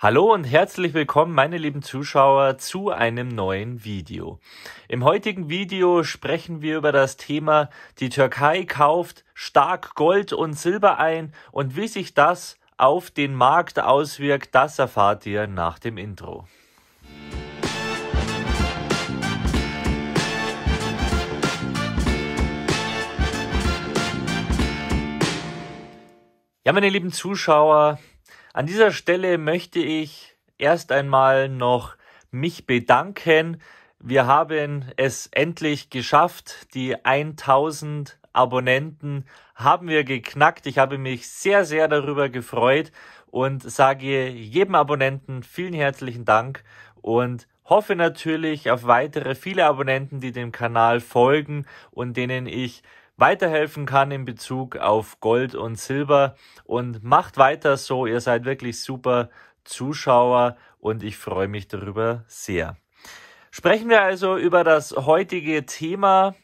Hallo und herzlich willkommen, meine lieben Zuschauer, zu einem neuen Video. Im heutigen Video sprechen wir über das Thema, die Türkei kauft stark Gold und Silber ein und wie sich das auf den Markt auswirkt, das erfahrt ihr nach dem Intro. Ja, meine lieben Zuschauer, an dieser Stelle möchte ich erst einmal noch mich bedanken. Wir haben es endlich geschafft. Die 1000 Abonnenten haben wir geknackt. Ich habe mich sehr, sehr darüber gefreut und sage jedem Abonnenten vielen herzlichen Dank und hoffe natürlich auf weitere viele Abonnenten, die dem Kanal folgen und denen ich weiterhelfen kann in Bezug auf Gold und Silber. Und macht weiter so, ihr seid wirklich super Zuschauer und ich freue mich darüber sehr. Sprechen wir also über das heutige Thema.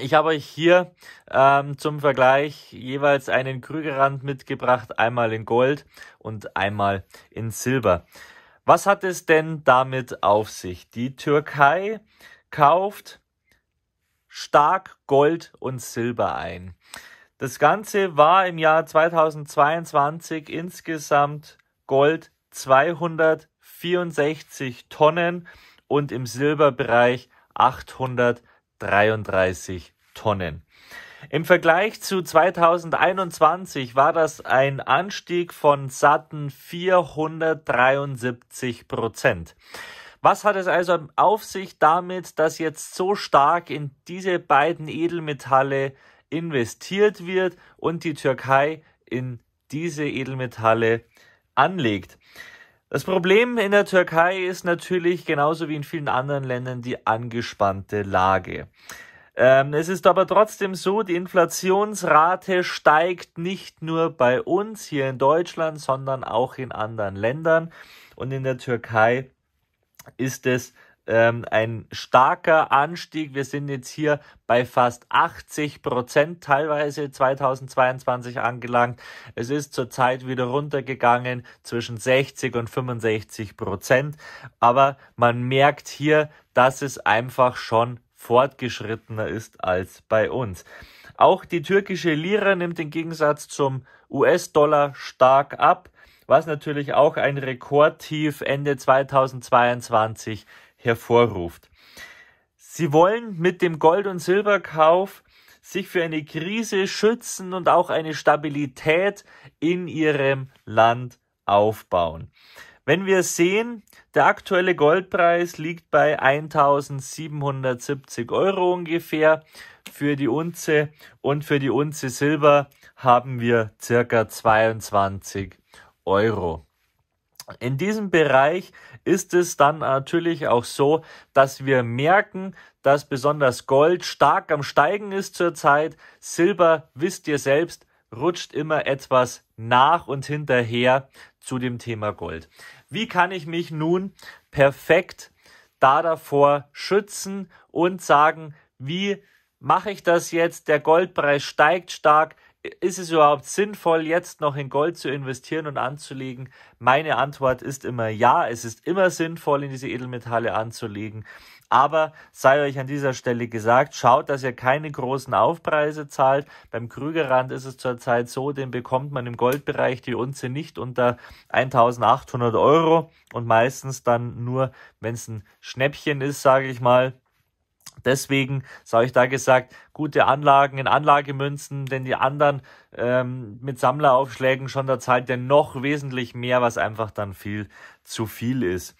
Ich habe euch hier ähm, zum Vergleich jeweils einen Krügerrand mitgebracht, einmal in Gold und einmal in Silber. Was hat es denn damit auf sich? Die Türkei kauft stark Gold und Silber ein. Das Ganze war im Jahr 2022 insgesamt Gold 264 Tonnen und im Silberbereich 833 Tonnen. Im Vergleich zu 2021 war das ein Anstieg von satten 473 Prozent. Was hat es also auf sich damit, dass jetzt so stark in diese beiden Edelmetalle investiert wird und die Türkei in diese Edelmetalle anlegt? Das Problem in der Türkei ist natürlich genauso wie in vielen anderen Ländern die angespannte Lage. Ähm, es ist aber trotzdem so, die Inflationsrate steigt nicht nur bei uns hier in Deutschland, sondern auch in anderen Ländern. Und in der Türkei ist es ähm, ein starker Anstieg. Wir sind jetzt hier bei fast 80 Prozent teilweise 2022 angelangt. Es ist zurzeit wieder runtergegangen zwischen 60 und 65 Prozent. Aber man merkt hier, dass es einfach schon fortgeschrittener ist als bei uns. Auch die türkische Lira nimmt im Gegensatz zum US-Dollar stark ab was natürlich auch ein Rekordtief Ende 2022 hervorruft. Sie wollen mit dem Gold- und Silberkauf sich für eine Krise schützen und auch eine Stabilität in ihrem Land aufbauen. Wenn wir sehen, der aktuelle Goldpreis liegt bei 1770 Euro ungefähr für die Unze und für die Unze Silber haben wir circa 22 Euro. In diesem Bereich ist es dann natürlich auch so, dass wir merken, dass besonders Gold stark am Steigen ist zurzeit. Silber, wisst ihr selbst, rutscht immer etwas nach und hinterher zu dem Thema Gold. Wie kann ich mich nun perfekt da davor schützen und sagen, wie mache ich das jetzt? Der Goldpreis steigt stark ist es überhaupt sinnvoll, jetzt noch in Gold zu investieren und anzulegen? Meine Antwort ist immer ja, es ist immer sinnvoll, in diese Edelmetalle anzulegen. Aber sei euch an dieser Stelle gesagt, schaut, dass ihr keine großen Aufpreise zahlt. Beim Krügerrand ist es zurzeit so, den bekommt man im Goldbereich die Unze nicht unter 1800 Euro und meistens dann nur, wenn es ein Schnäppchen ist, sage ich mal Deswegen habe ich da gesagt, gute Anlagen in Anlagemünzen, denn die anderen ähm, mit Sammleraufschlägen schon, da zahlt der noch wesentlich mehr, was einfach dann viel zu viel ist.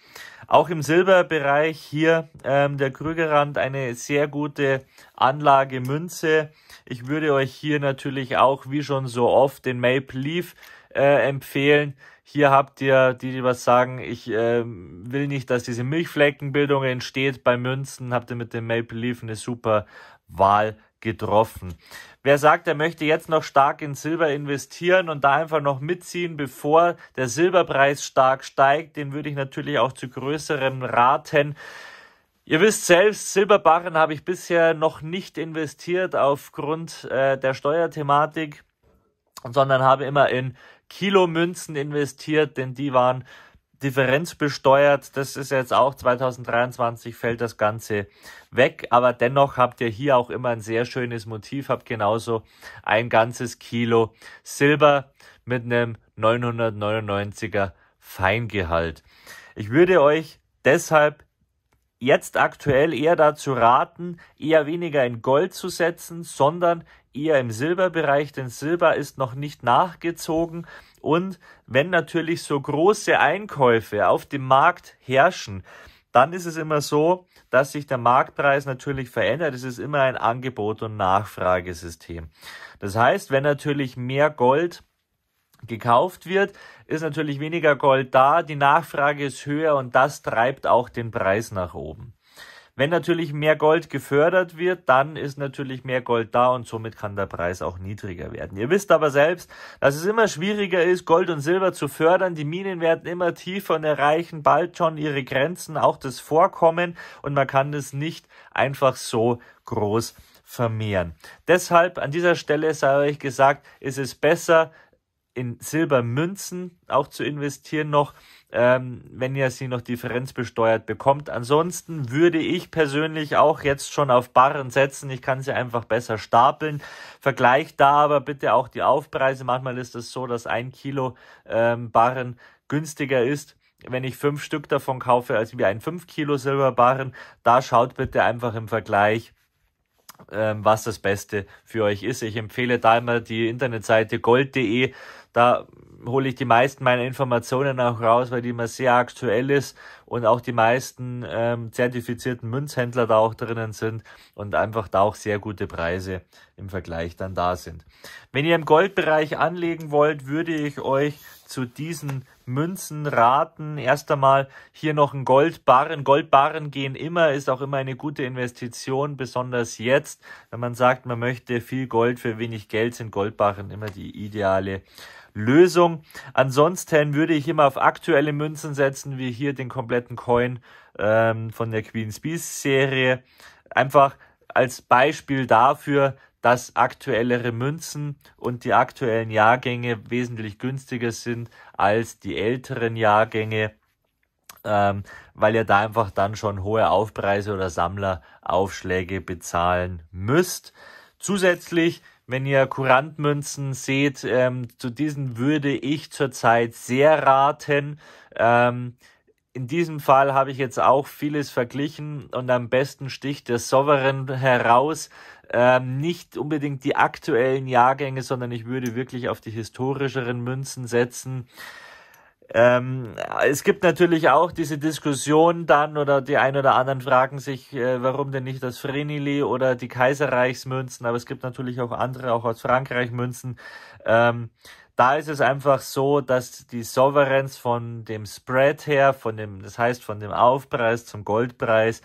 Auch im Silberbereich hier ähm, der Krügerrand eine sehr gute Anlagemünze. Ich würde euch hier natürlich auch, wie schon so oft, den Maple Leaf äh, empfehlen. Hier habt ihr die, die was sagen, ich äh, will nicht, dass diese Milchfleckenbildung entsteht. Bei Münzen habt ihr mit dem Maple Leaf eine super Wahl getroffen. Wer sagt, er möchte jetzt noch stark in Silber investieren und da einfach noch mitziehen, bevor der Silberpreis stark steigt, den würde ich natürlich auch zu größerem raten. Ihr wisst selbst, Silberbarren habe ich bisher noch nicht investiert aufgrund äh, der Steuerthematik, sondern habe immer in Kilomünzen investiert, denn die waren differenzbesteuert. Das ist jetzt auch 2023 fällt das Ganze weg. Aber dennoch habt ihr hier auch immer ein sehr schönes Motiv. Habt genauso ein ganzes Kilo Silber mit einem 999er Feingehalt. Ich würde euch deshalb jetzt aktuell eher dazu raten, eher weniger in Gold zu setzen, sondern eher im Silberbereich, denn Silber ist noch nicht nachgezogen. Und wenn natürlich so große Einkäufe auf dem Markt herrschen, dann ist es immer so, dass sich der Marktpreis natürlich verändert. Es ist immer ein Angebot- und Nachfragesystem. Das heißt, wenn natürlich mehr Gold gekauft wird, ist natürlich weniger Gold da, die Nachfrage ist höher und das treibt auch den Preis nach oben. Wenn natürlich mehr Gold gefördert wird, dann ist natürlich mehr Gold da und somit kann der Preis auch niedriger werden. Ihr wisst aber selbst, dass es immer schwieriger ist, Gold und Silber zu fördern. Die Minen werden immer tiefer und erreichen bald schon ihre Grenzen, auch das Vorkommen und man kann es nicht einfach so groß vermehren. Deshalb an dieser Stelle sei euch gesagt, ist es besser, in Silbermünzen auch zu investieren noch, ähm, wenn ihr sie noch differenzbesteuert bekommt. Ansonsten würde ich persönlich auch jetzt schon auf Barren setzen. Ich kann sie einfach besser stapeln. Vergleicht da aber bitte auch die Aufpreise. Manchmal ist es das so, dass ein Kilo ähm, Barren günstiger ist wenn ich fünf Stück davon kaufe, als wie ein 5 Kilo Silberbarren. Da schaut bitte einfach im Vergleich, ähm, was das Beste für euch ist. Ich empfehle da immer die Internetseite gold.de. Da hole ich die meisten meiner Informationen auch raus, weil die immer sehr aktuell ist und auch die meisten ähm, zertifizierten Münzhändler da auch drinnen sind und einfach da auch sehr gute Preise im Vergleich dann da sind. Wenn ihr im Goldbereich anlegen wollt, würde ich euch zu diesen Münzen raten. Erst einmal hier noch ein Goldbarren. Goldbarren gehen immer, ist auch immer eine gute Investition, besonders jetzt, wenn man sagt, man möchte viel Gold für wenig Geld, sind Goldbarren immer die ideale Lösung. Ansonsten würde ich immer auf aktuelle Münzen setzen, wie hier den kompletten Coin ähm, von der Queen's Beast Serie. Einfach als Beispiel dafür, dass aktuellere Münzen und die aktuellen Jahrgänge wesentlich günstiger sind als die älteren Jahrgänge, ähm, weil ihr da einfach dann schon hohe Aufpreise oder Sammleraufschläge bezahlen müsst. Zusätzlich wenn ihr Kurantmünzen seht, ähm, zu diesen würde ich zurzeit sehr raten. Ähm, in diesem Fall habe ich jetzt auch vieles verglichen und am besten sticht der Sovereign heraus. Ähm, nicht unbedingt die aktuellen Jahrgänge, sondern ich würde wirklich auf die historischeren Münzen setzen. Ähm, es gibt natürlich auch diese Diskussion dann oder die ein oder anderen fragen sich, äh, warum denn nicht das Vrenili oder die Kaiserreichsmünzen, aber es gibt natürlich auch andere, auch aus Frankreich Münzen. Ähm, da ist es einfach so, dass die Sovereigns von dem Spread her, von dem, das heißt von dem Aufpreis zum Goldpreis,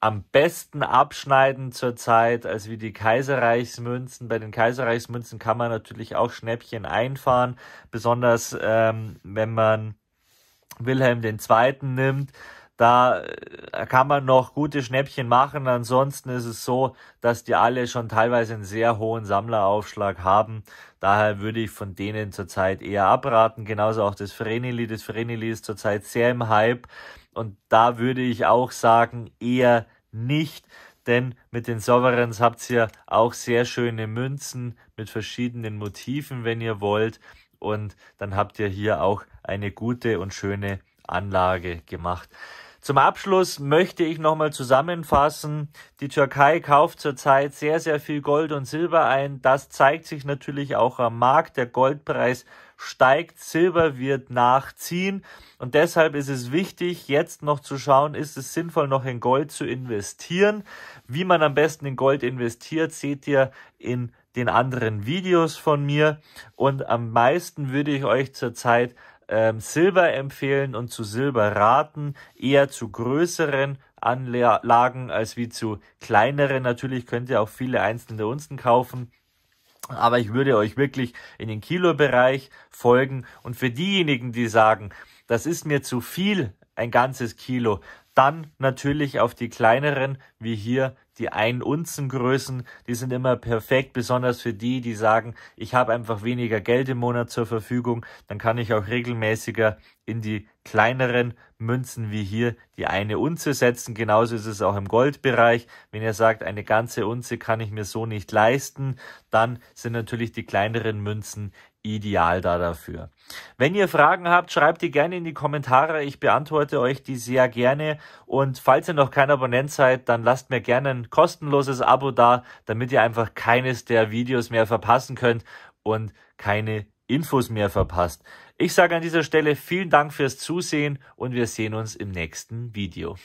am besten abschneiden zurzeit als wie die Kaiserreichsmünzen. Bei den Kaiserreichsmünzen kann man natürlich auch Schnäppchen einfahren, besonders ähm, wenn man Wilhelm II. nimmt. Da äh, kann man noch gute Schnäppchen machen. Ansonsten ist es so, dass die alle schon teilweise einen sehr hohen Sammleraufschlag haben. Daher würde ich von denen zurzeit eher abraten. Genauso auch das Freneli. Das Freneli ist zurzeit sehr im Hype. Und da würde ich auch sagen, eher nicht, denn mit den Sovereigns habt ihr auch sehr schöne Münzen mit verschiedenen Motiven, wenn ihr wollt. Und dann habt ihr hier auch eine gute und schöne Anlage gemacht. Zum Abschluss möchte ich nochmal zusammenfassen. Die Türkei kauft zurzeit sehr, sehr viel Gold und Silber ein. Das zeigt sich natürlich auch am Markt. Der Goldpreis steigt, Silber wird nachziehen und deshalb ist es wichtig, jetzt noch zu schauen, ist es sinnvoll, noch in Gold zu investieren. Wie man am besten in Gold investiert, seht ihr in den anderen Videos von mir und am meisten würde ich euch zurzeit ähm, Silber empfehlen und zu Silber raten, eher zu größeren Anlagen als wie zu kleineren. Natürlich könnt ihr auch viele einzelne Unzen kaufen, aber ich würde euch wirklich in den Kilo-Bereich folgen. Und für diejenigen, die sagen, das ist mir zu viel, ein ganzes Kilo, dann natürlich auf die kleineren, wie hier die ein Unzen Größen, die sind immer perfekt, besonders für die, die sagen, ich habe einfach weniger Geld im Monat zur Verfügung, dann kann ich auch regelmäßiger in die kleineren Münzen wie hier die eine Unze setzen. Genauso ist es auch im Goldbereich. Wenn ihr sagt, eine ganze Unze kann ich mir so nicht leisten, dann sind natürlich die kleineren Münzen ideal da dafür. Wenn ihr Fragen habt, schreibt die gerne in die Kommentare. Ich beantworte euch die sehr gerne. Und falls ihr noch kein Abonnent seid, dann lasst mir gerne ein kostenloses Abo da, damit ihr einfach keines der Videos mehr verpassen könnt und keine Infos mehr verpasst. Ich sage an dieser Stelle vielen Dank fürs Zusehen und wir sehen uns im nächsten Video.